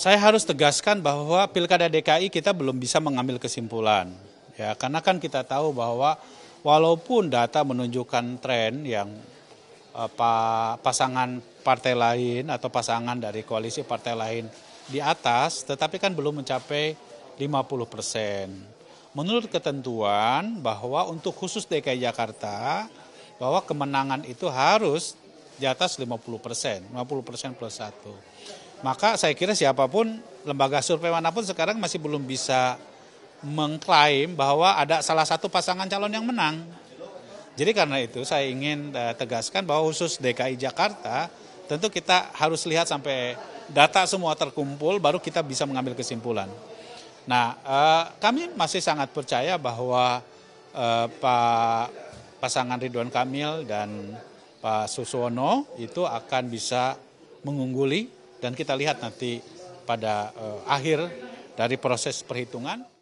Saya harus tegaskan bahwa Pilkada DKI kita belum bisa mengambil kesimpulan. Ya, karena kan kita tahu bahwa walaupun data menunjukkan tren yang apa, eh, pasangan partai lain atau pasangan dari koalisi partai lain di atas, tetapi kan belum mencapai 50 persen. Menurut ketentuan bahwa untuk khusus DKI Jakarta, bahwa kemenangan itu harus di atas 50 persen, 50 persen plus satu. Maka saya kira siapapun lembaga survei manapun sekarang masih belum bisa mengklaim bahwa ada salah satu pasangan calon yang menang. Jadi karena itu saya ingin eh, tegaskan bahwa khusus DKI Jakarta tentu kita harus lihat sampai data semua terkumpul baru kita bisa mengambil kesimpulan. Nah eh, kami masih sangat percaya bahwa eh, Pak pasangan Ridwan Kamil dan Pak Suswono itu akan bisa mengungguli dan kita lihat nanti pada eh, akhir dari proses perhitungan